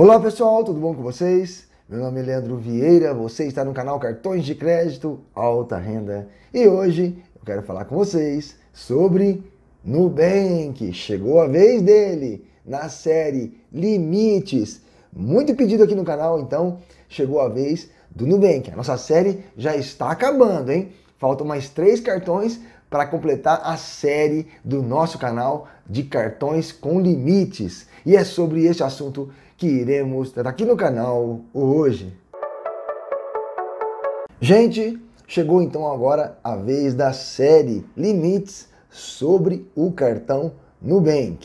Olá pessoal, tudo bom com vocês? Meu nome é Leandro Vieira, você está no canal Cartões de Crédito Alta Renda e hoje eu quero falar com vocês sobre Nubank. Chegou a vez dele na série Limites. Muito pedido aqui no canal, então chegou a vez do Nubank. A nossa série já está acabando, hein? Faltam mais três cartões para completar a série do nosso canal de cartões com limites. E é sobre este assunto que iremos tratar aqui no canal hoje. Gente, chegou então agora a vez da série Limites sobre o cartão Nubank.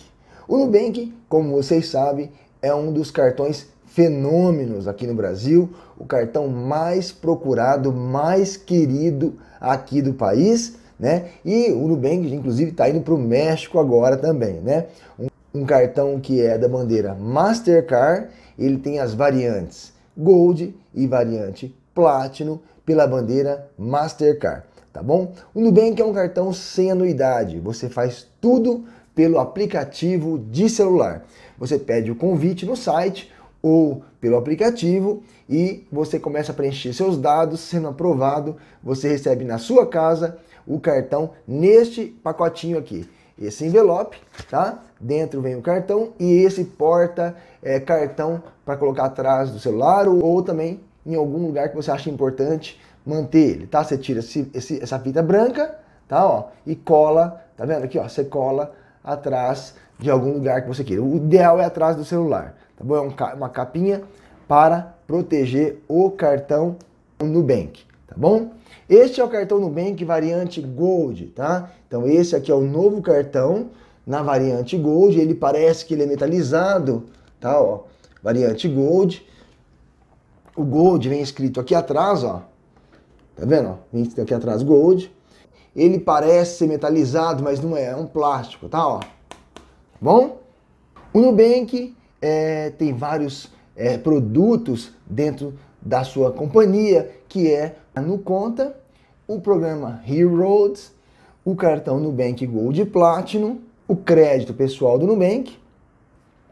O Nubank, como vocês sabem, é um dos cartões fenômenos aqui no Brasil, o cartão mais procurado, mais querido aqui do país, né? E o Nubank, inclusive, está indo para o México agora também, né? Um um cartão que é da bandeira Mastercard, ele tem as variantes Gold e variante Platinum pela bandeira Mastercard, tá bom? O Nubank é um cartão sem anuidade, você faz tudo pelo aplicativo de celular. Você pede o convite no site ou pelo aplicativo e você começa a preencher seus dados, sendo aprovado, você recebe na sua casa o cartão neste pacotinho aqui esse envelope, tá? Dentro vem o cartão e esse porta é, cartão para colocar atrás do celular ou, ou, também em algum lugar que você acha importante manter ele, tá? Você tira esse, esse, essa fita branca, tá? Ó, e cola, tá vendo aqui, ó? Você cola atrás de algum lugar que você queira. O ideal é atrás do celular, tá bom? É um, uma capinha para proteger o cartão Nubank tá bom? Este é o cartão Nubank variante Gold, tá? Então esse aqui é o novo cartão na variante Gold, ele parece que ele é metalizado, tá, ó, variante Gold. O Gold vem escrito aqui atrás, ó. Tá vendo, ó? Vem escrito aqui atrás Gold. Ele parece ser metalizado, mas não é, é um plástico, tá, ó. Tá bom? O Nubank é, tem vários é, produtos dentro da sua companhia, que é no Conta, o programa Heroes, o cartão Nubank Gold Platinum, o crédito pessoal do Nubank.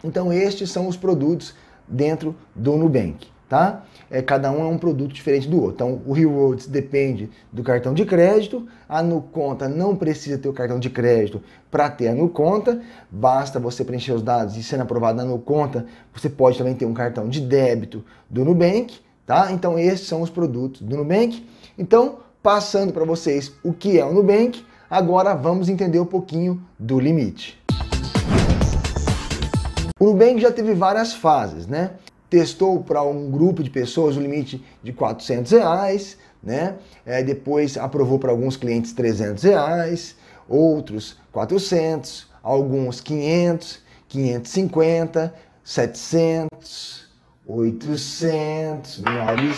Então estes são os produtos dentro do Nubank, tá? É, cada um é um produto diferente do outro. Então o Rewards depende do cartão de crédito, a Nuconta não precisa ter o cartão de crédito para ter a Nuconta, basta você preencher os dados e sendo aprovado na Nuconta, você pode também ter um cartão de débito do Nubank, tá? Então esses são os produtos do Nubank. Então, passando para vocês o que é o Nubank, agora vamos entender um pouquinho do limite. O Nubank já teve várias fases, né? Testou para um grupo de pessoas o limite de 400 reais, né? É, depois aprovou para alguns clientes 300 reais, outros 400, alguns 500, 550, 700, 800, milhares.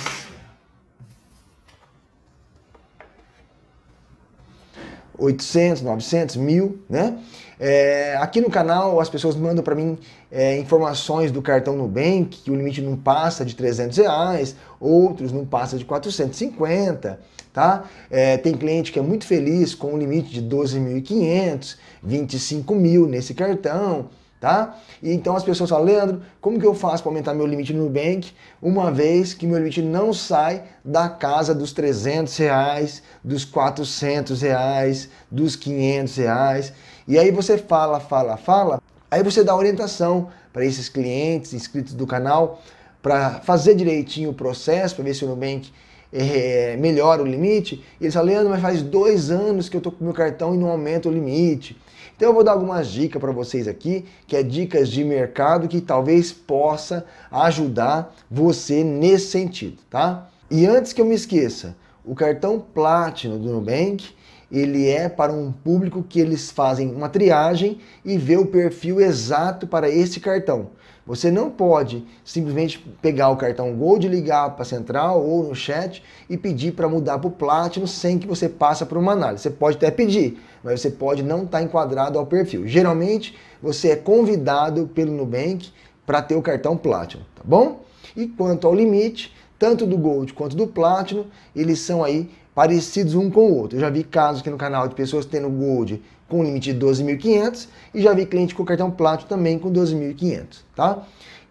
800, 900, mil, né? É, aqui no canal as pessoas mandam para mim é, informações do cartão Nubank, que o limite não passa de 300 reais, outros não passa de 450, tá? É, tem cliente que é muito feliz com o limite de mil 12.500, 25 mil nesse cartão, tá? E então as pessoas falam, Leandro, como que eu faço para aumentar meu limite no Nubank, uma vez que meu limite não sai da casa dos 300 reais, dos 400 reais, dos 500 reais? E aí você fala, fala, fala, aí você dá orientação para esses clientes inscritos do canal para fazer direitinho o processo, para ver se o Nubank é, melhora o limite. E eles falam, Leandro, mas faz dois anos que eu tô com meu cartão e não aumenta o limite. Então eu vou dar algumas dicas para vocês aqui, que é dicas de mercado que talvez possa ajudar você nesse sentido, tá? E antes que eu me esqueça, o cartão Platinum do Nubank, ele é para um público que eles fazem uma triagem e vê o perfil exato para esse cartão. Você não pode simplesmente pegar o cartão Gold, ligar para a central ou no chat e pedir para mudar para o Platinum sem que você passe por uma análise. Você pode até pedir, mas você pode não estar tá enquadrado ao perfil. Geralmente, você é convidado pelo Nubank para ter o cartão Platinum, tá bom? E quanto ao limite, tanto do Gold quanto do Platinum, eles são aí parecidos um com o outro. Eu já vi casos aqui no canal de pessoas tendo Gold com limite de 12.500 e já vi cliente com cartão Platinum também com 12.500, tá?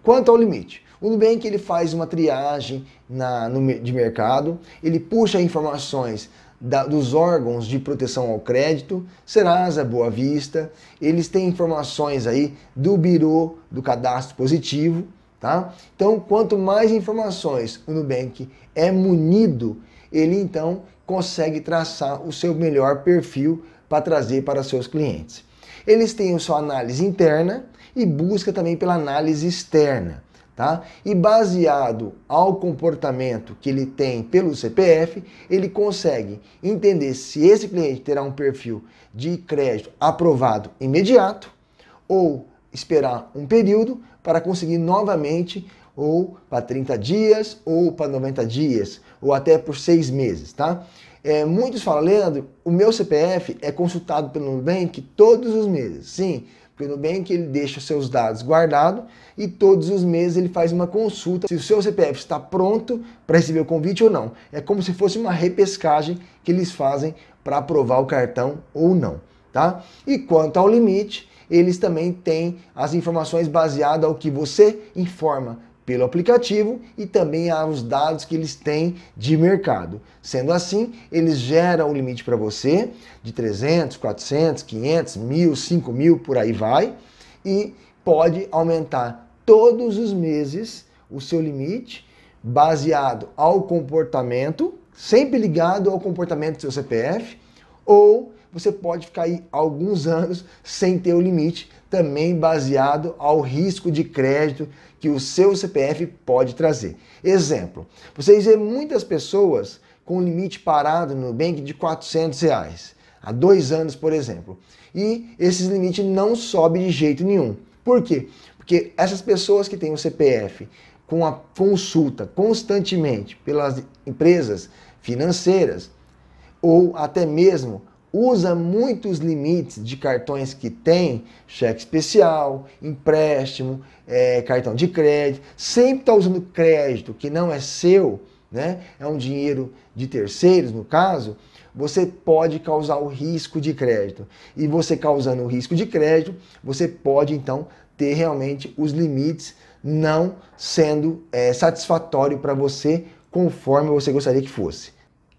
Quanto ao limite, o Nubank ele faz uma triagem na, no, de mercado, ele puxa informações da, dos órgãos de proteção ao crédito, Serasa, Boa Vista, eles têm informações aí do Biro, do cadastro positivo, tá? Então, quanto mais informações o Nubank é munido ele então consegue traçar o seu melhor perfil para trazer para seus clientes. Eles têm sua análise interna e busca também pela análise externa. Tá? E baseado ao comportamento que ele tem pelo CPF, ele consegue entender se esse cliente terá um perfil de crédito aprovado imediato ou esperar um período para conseguir novamente ou para 30 dias, ou para 90 dias, ou até por seis meses, tá? É, muitos falam, Leandro, o meu CPF é consultado pelo Nubank todos os meses. Sim, porque o Nubank ele deixa seus dados guardados e todos os meses ele faz uma consulta se o seu CPF está pronto para receber o convite ou não. É como se fosse uma repescagem que eles fazem para aprovar o cartão ou não, tá? E quanto ao limite, eles também têm as informações baseadas ao que você informa pelo aplicativo e também aos dados que eles têm de mercado. Sendo assim, eles geram um limite para você de 300, 400, 500, 1000, 5000, por aí vai, e pode aumentar todos os meses o seu limite baseado ao comportamento, sempre ligado ao comportamento do seu CPF, ou você pode ficar aí alguns anos sem ter o limite, também baseado ao risco de crédito que o seu CPF pode trazer. Exemplo, vocês vê muitas pessoas com limite parado no Nubank de 400 reais, há dois anos, por exemplo, e esses limites não sobe de jeito nenhum. Por quê? Porque essas pessoas que têm o CPF com a consulta constantemente pelas empresas financeiras ou até mesmo usa muitos limites de cartões que tem, cheque especial, empréstimo, é, cartão de crédito, sempre está usando crédito que não é seu, né? é um dinheiro de terceiros no caso, você pode causar o risco de crédito. E você causando o risco de crédito, você pode então ter realmente os limites não sendo é, satisfatório para você conforme você gostaria que fosse.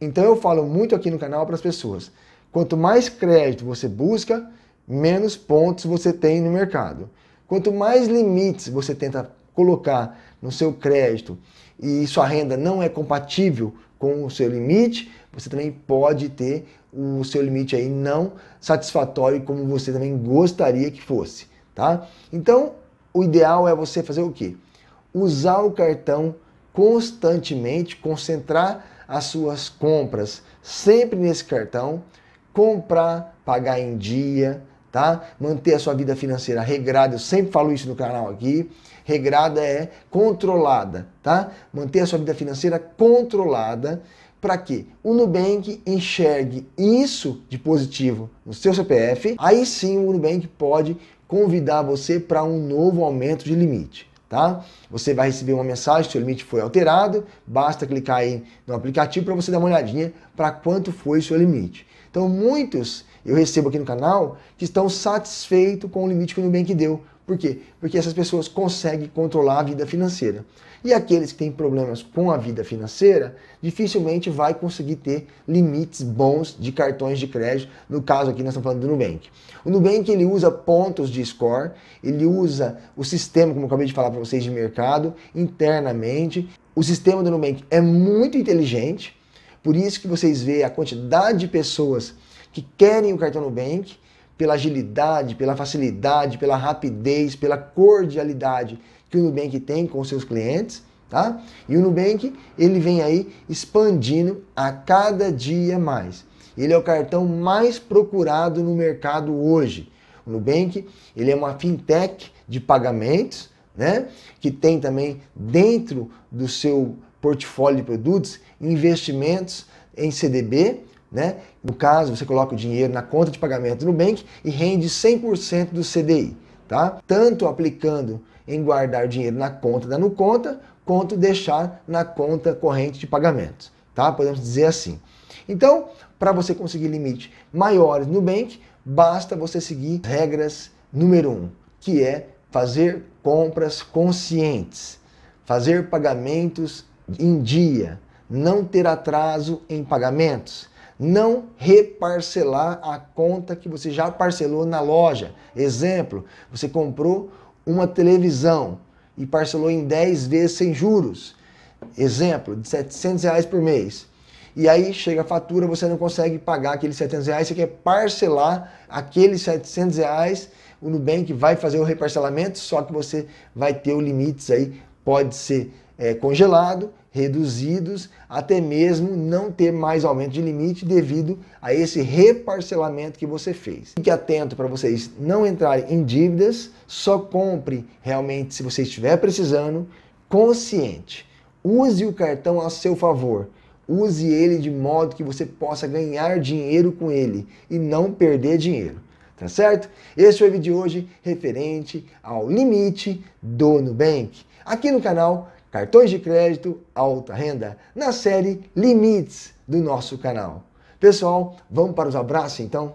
Então eu falo muito aqui no canal para as pessoas Quanto mais crédito você busca, menos pontos você tem no mercado. Quanto mais limites você tenta colocar no seu crédito e sua renda não é compatível com o seu limite, você também pode ter o seu limite aí não satisfatório como você também gostaria que fosse, tá? Então, o ideal é você fazer o quê? Usar o cartão constantemente, concentrar as suas compras sempre nesse cartão, comprar, pagar em dia, tá? Manter a sua vida financeira regrada, eu sempre falo isso no canal aqui. Regrada é controlada, tá? Manter a sua vida financeira controlada para que o Nubank enxergue isso de positivo no seu CPF, aí sim o Nubank pode convidar você para um novo aumento de limite tá? Você vai receber uma mensagem, seu limite foi alterado, basta clicar aí no aplicativo para você dar uma olhadinha para quanto foi o seu limite. Então muitos eu recebo aqui no canal que estão satisfeitos com o limite que o Nubank deu, por quê? Porque essas pessoas conseguem controlar a vida financeira. E aqueles que têm problemas com a vida financeira, dificilmente vai conseguir ter limites bons de cartões de crédito. No caso aqui, nós estamos falando do Nubank. O Nubank ele usa pontos de score, ele usa o sistema, como eu acabei de falar para vocês, de mercado internamente. O sistema do Nubank é muito inteligente, por isso que vocês vê a quantidade de pessoas que querem o cartão Nubank pela agilidade, pela facilidade, pela rapidez, pela cordialidade que o Nubank tem com seus clientes, tá? E o Nubank, ele vem aí expandindo a cada dia mais. Ele é o cartão mais procurado no mercado hoje. O Nubank, ele é uma fintech de pagamentos, né? Que tem também dentro do seu portfólio de produtos investimentos em CDB né? No caso, você coloca o dinheiro na conta de pagamento do Nubank e rende 100% do CDI, tá? Tanto aplicando em guardar dinheiro na conta da Nuconta, quanto deixar na conta corrente de pagamento, tá? Podemos dizer assim. Então, para você conseguir limite maiores no Nubank, basta você seguir regras número um, que é fazer compras conscientes, fazer pagamentos em dia, não ter atraso em pagamentos, não reparcelar a conta que você já parcelou na loja. Exemplo, você comprou uma televisão e parcelou em 10 vezes sem juros. Exemplo, de 700 reais por mês. E aí chega a fatura, você não consegue pagar aqueles 700 reais, você quer parcelar aqueles 700 reais, o Nubank vai fazer o reparcelamento, só que você vai ter os limites aí, pode ser é, congelado reduzidos, até mesmo não ter mais aumento de limite devido a esse reparcelamento que você fez. Fique atento para vocês não entrarem em dívidas, só compre realmente se você estiver precisando, consciente. Use o cartão a seu favor. Use ele de modo que você possa ganhar dinheiro com ele e não perder dinheiro. Tá certo? Esse foi o vídeo de hoje referente ao limite do Nubank. Aqui no canal cartões de crédito, alta renda, na série Limites do nosso canal. Pessoal, vamos para os abraços então?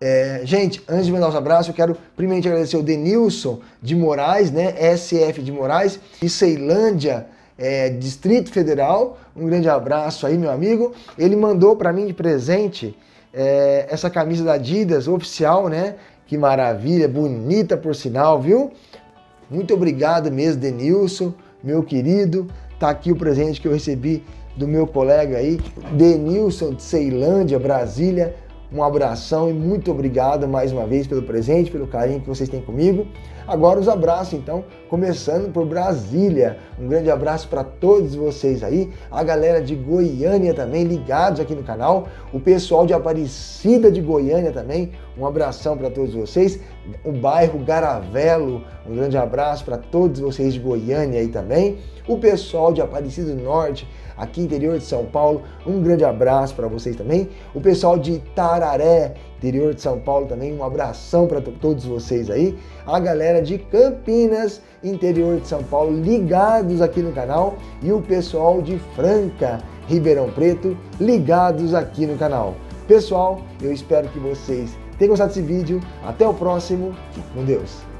É, gente, antes de mandar os abraços, eu quero primeiramente agradecer o Denilson de Moraes, né? SF de Moraes, de Ceilândia, é, Distrito Federal. Um grande abraço aí, meu amigo. Ele mandou para mim de presente é, essa camisa da Adidas oficial, né? Que maravilha, bonita por sinal, viu? Muito obrigado mesmo, Denilson, meu querido. Tá aqui o presente que eu recebi do meu colega aí, Denilson de Ceilândia, Brasília. Um abração e muito obrigado mais uma vez pelo presente, pelo carinho que vocês têm comigo. Agora os abraços, então, começando por Brasília. Um grande abraço para todos vocês aí, a galera de Goiânia também ligados aqui no canal, o pessoal de Aparecida de Goiânia também. Um abração para todos vocês. O bairro Garavelo, um grande abraço para todos vocês de Goiânia aí também. O pessoal de Aparecida do Norte, aqui interior de São Paulo. Um grande abraço para vocês também. O pessoal de Tararé, interior de São Paulo também, um abração para todos vocês aí. A galera de Campinas, interior de São Paulo, ligados aqui no canal. E o pessoal de Franca, Ribeirão Preto, ligados aqui no canal. Pessoal, eu espero que vocês tenham gostado desse vídeo. Até o próximo. com Deus.